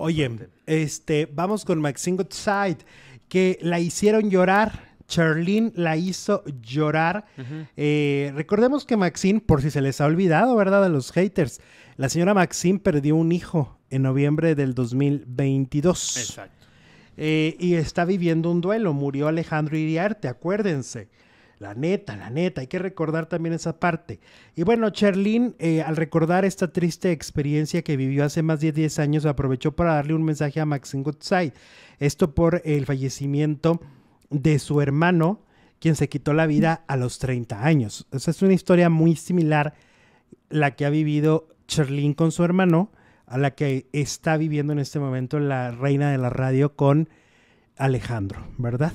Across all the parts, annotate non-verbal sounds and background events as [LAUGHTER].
Oye, este, vamos con Maxine Goodside, que la hicieron llorar. Charlene la hizo llorar. eh, recordemos que Maxine, por si se les ha olvidado, ¿verdad? A los haters, la señora Maxine perdió un hijo en noviembre del 2022. Exacto. Eh, y está viviendo un duelo. Murió Alejandro Iriarte, acuérdense. La neta, la neta, hay que recordar también esa parte. Y bueno, Charlene, eh, al recordar esta triste experiencia que vivió hace más de 10 años, aprovechó para darle un mensaje a Maxine Goodside. Esto por el fallecimiento de su hermano, quien se quitó la vida a los 30 años. Esa es una historia muy similar la que ha vivido Charlene con su hermano, a la que está viviendo en este momento la reina de la radio con Alejandro, ¿verdad?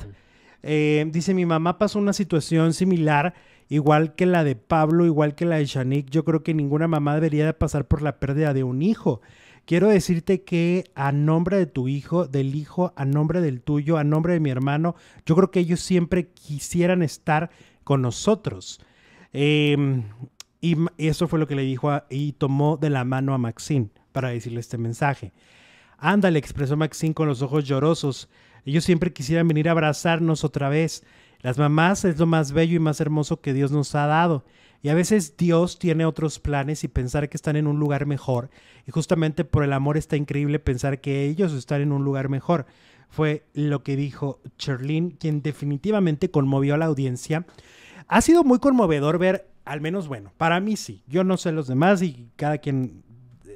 Eh, dice, mi mamá pasó una situación similar, igual que la de Pablo, igual que la de Shanique Yo creo que ninguna mamá debería pasar por la pérdida de un hijo. Quiero decirte que a nombre de tu hijo, del hijo, a nombre del tuyo, a nombre de mi hermano, yo creo que ellos siempre quisieran estar con nosotros. Em, y, eso fue lo que le dijo y tomó de la mano a Maxine para decirle este mensaje. Ándale, expresó Maxine con los ojos llorosos. Ellos siempre quisieran venir a abrazarnos otra vez. Las mamás es lo más bello y más hermoso que Dios nos ha dado. Y a veces Dios tiene otros planes y pensar que están en un lugar mejor. Y justamente por el amor está increíble pensar que ellos están en un lugar mejor. Fue lo que dijo Cherlin, quien definitivamente conmovió a la audiencia. Ha sido muy conmovedor ver, al menos bueno, para mí sí. Yo no sé los demás y cada quien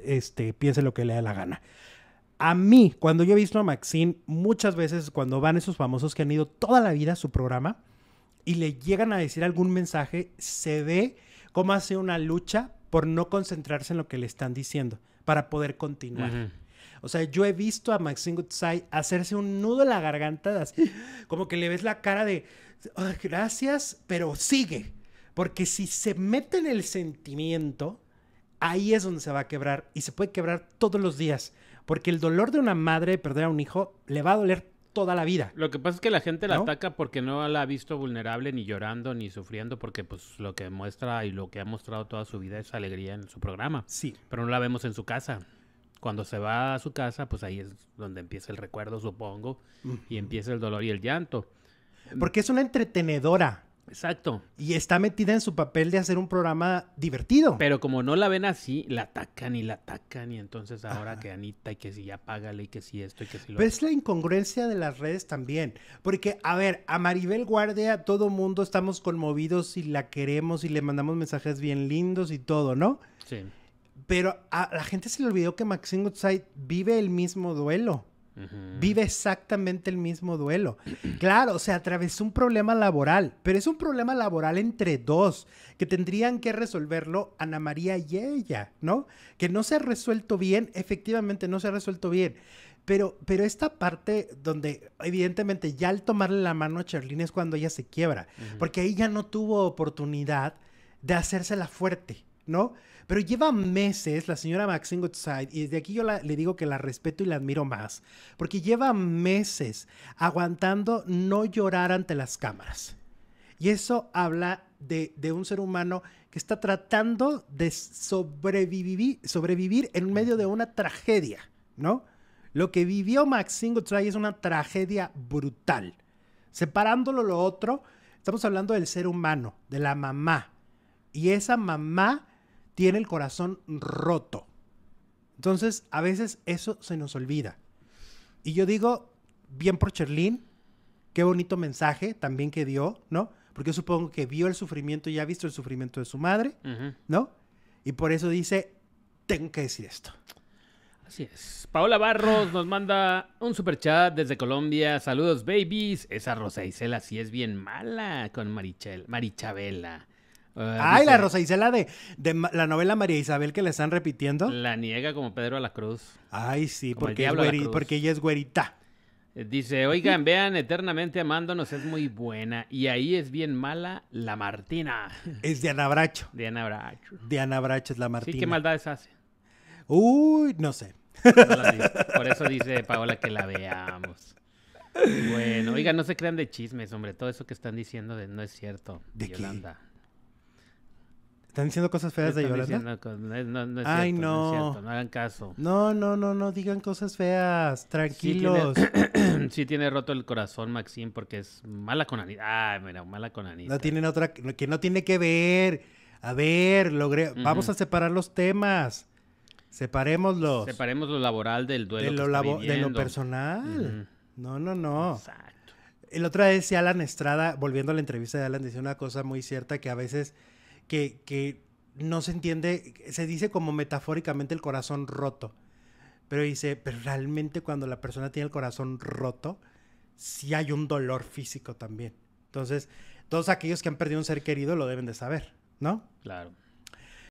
este, piense lo que le da la gana. A mí, cuando yo he visto a Maxine, muchas veces cuando van esos famosos que han ido toda la vida a su programa y le llegan a decir algún mensaje, se ve cómo hace una lucha por no concentrarse en lo que le están diciendo para poder continuar. O sea, yo he visto a Maxine Goodside hacerse un nudo en la garganta, así, como que le ves la cara de gracias, pero sigue. Porque si se mete en el sentimiento, ahí es donde se va a quebrar y se puede quebrar todos los días. Porque el dolor de una madre perder a un hijo le va a doler toda la vida. Lo que pasa es que la gente la ataca porque no la ha visto vulnerable ni llorando ni sufriendo porque pues lo que muestra y lo que ha mostrado toda su vida es alegría en su programa. Sí. Pero no la vemos en su casa. Cuando se va a su casa, pues ahí es donde empieza el recuerdo, supongo, y empieza el dolor y el llanto. Porque es una entretenedora. Exacto. Y está metida en su papel de hacer un programa divertido. Pero como no la ven así, la atacan y la atacan. Y entonces ahora que Anita y que si ya págale y que si esto y que si lo. Pero es la incongruencia de las redes también. Porque, a ver, a Maribel Guardia, todo mundo estamos conmovidos y la queremos y le mandamos mensajes bien lindos y todo, ¿no? Sí. Pero a la gente se le olvidó que Maxine Goodside vive el mismo duelo. Vive exactamente el mismo duelo. [CLEARS THROAT] Claro, o sea, atravesó un problema laboral, pero es un problema laboral entre dos, que tendrían que resolverlo Ana María y ella, ¿no? Que no se ha resuelto bien, efectivamente no se ha resuelto bien. Pero, pero esta parte donde evidentemente ya al tomarle la mano a Charlene es cuando ella se quiebra, porque ella no tuvo oportunidad de hacérsela fuerte. ¿no? Pero lleva meses la señora Maxine Goodside, y desde aquí yo le digo que la respeto y la admiro más, porque lleva meses aguantando no llorar ante las cámaras. Y eso habla de, un ser humano que está tratando de sobrevivir, sobrevivir en medio de una tragedia, ¿no? Lo que vivió Maxine Goodside es una tragedia brutal. Separándolo lo otro, estamos hablando del ser humano, de la mamá. Y esa mamá tiene el corazón roto. Entonces, a veces eso se nos olvida. Y yo digo, bien por Cherlín, qué bonito mensaje también que dio, ¿no? Porque yo supongo que vio el sufrimiento y ha visto el sufrimiento de su madre, ¿no? Y por eso dice, tengo que decir esto. Así es. Paola Barros nos manda un super chat desde Colombia. Saludos, babies. Esa Rosa Isela sí es bien mala con Marichabela. Ah, Ay, la Rosa Isela de, de, la novela María Isabel que le están repitiendo. La niega como Pedro a la Cruz. Ay, sí, porque, ella es güerita. Eh, dice, oigan, vean, eternamente amándonos es muy buena. Y ahí es bien mala la Martina. [LAUGHS] Es Diana Bracho. Diana Bracho. Diana Bracho es la Martina. Sí, qué maldades hace. Uy, no sé. Por eso dice Paola que la veamos. Bueno, oigan, no se crean de chismes, hombre. todo eso que están diciendo de no es cierto. ¿De Yolanda. Están diciendo cosas feas de Yolanda. No, es Ay, cierto, no. no no hagan caso. No, no, no, no digan cosas feas. Tranquilos. [CLEARS THROAT] Sí tiene, roto el corazón, Maxim, porque es mala con Anita. Ay, mira, mala con Anita. No tienen otra. que no tiene que ver. A ver, logré. Vamos a separar los temas. Separémoslos. Separemos lo laboral del duelo. De lo, de lo personal. No, no, no. Exacto. El otro día decía Alan Estrada, volviendo a la entrevista de Alan, decía una cosa muy cierta que a veces que, no se entiende, se dice como metafóricamente el corazón roto. Pero dice, pero realmente cuando la persona tiene el corazón roto, si hay un dolor físico también. Entonces, todos aquellos que han perdido un ser querido lo deben de saber, ¿no? Claro.